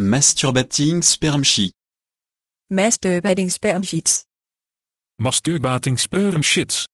Masturbating spermsheet. Masturbating spermsheets. Masturbating spermsheets.